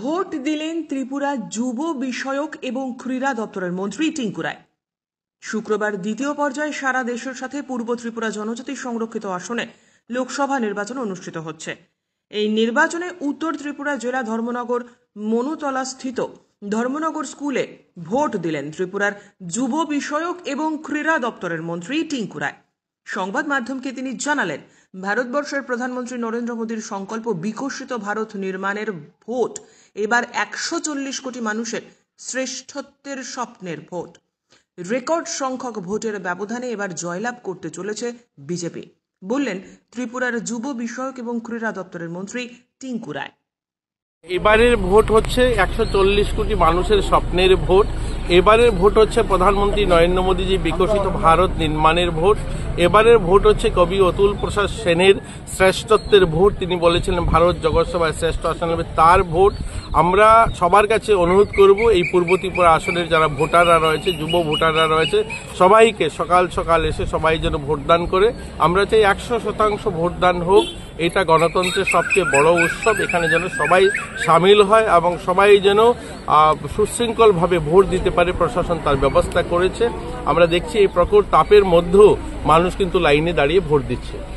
vote দিলেন ত্রিপুরা যুব বিষয়ক এবং ক্রীড়া দপ্তরের মন্ত্রী টিঙ্কুরায় শুক্রবার দ্বিতীয় পর্যায়ে সারা দেশের সাথে পূর্ব ত্রিপুরা জনজাতি সংরক্ষিত আসনে লোকসভা নির্বাচন অনুষ্ঠিত হচ্ছে এই নির্বাচনে উত্তর ত্রিপুরা জেলা ধর্মনগর মনুতলাস্থিত ধর্মনগর স্কুলে ভোট দিলেন ত্রিপুরার যুব বিষয়ক এবং ক্রীড়া দপ্তরের মন্ত্রী টিঙ্কুরায় সংবাদ মাধ্যমকে তিনি জানালেন ভারতবর্ষের প্রধানমন্ত্রী নরেন্দ্র মোদীর সংকল্প বিকশিত ভারত নির্মাণের ভোট এবার একশো চল্লিশ কোটি মানুষের শ্রেষ্ঠত্বের স্বপ্নের ভোট রেকর্ড সংখ্যক ভোটের ব্যবধানে এবার জয়লাভ করতে চলেছে বিজেপি বললেন ত্রিপুরার যুব বিষয়ক এবং ক্রীড়া দপ্তরের মন্ত্রী টিঙ্কু রায় এবারের ভোট হচ্ছে একশো কোটি মানুষের স্বপ্নের ভোট এবারের ভোট হচ্ছে প্রধানমন্ত্রী নরেন্দ্র মোদী যে বিকশিত ভারত নির্মাণের ভোট এবারের ভোট হচ্ছে কবি অতুল প্রসাদ সেনের শ্রেষ্ঠত্বের ভোট তিনি বলেছিলেন ভারত জগৎসভায় শ্রেষ্ঠ আসন হবে তার ভোট আমরা সবার কাছে অনুরোধ করব এই পূর্ব ত্রিপুরা আসনের যারা ভোটাররা রয়েছে যুব ভোটাররা রয়েছে সবাইকে সকাল সকাল এসে সবাই যেন ভোটদান করে আমরা চাই একশো শতাংশ ভোটদান হোক এটা গণতন্ত্রের সবচেয়ে বড় উৎসব এখানে যেন সবাই সামিল হয় এবং সবাই যেন সুশৃঙ্খলভাবে ভোট দিতে পারে প্রশাসন তার ব্যবস্থা করেছে আমরা দেখছি এই প্রকট তাপের মধ্যেও মানুষ কিন্তু লাইনে দাঁড়িয়ে ভোট দিচ্ছে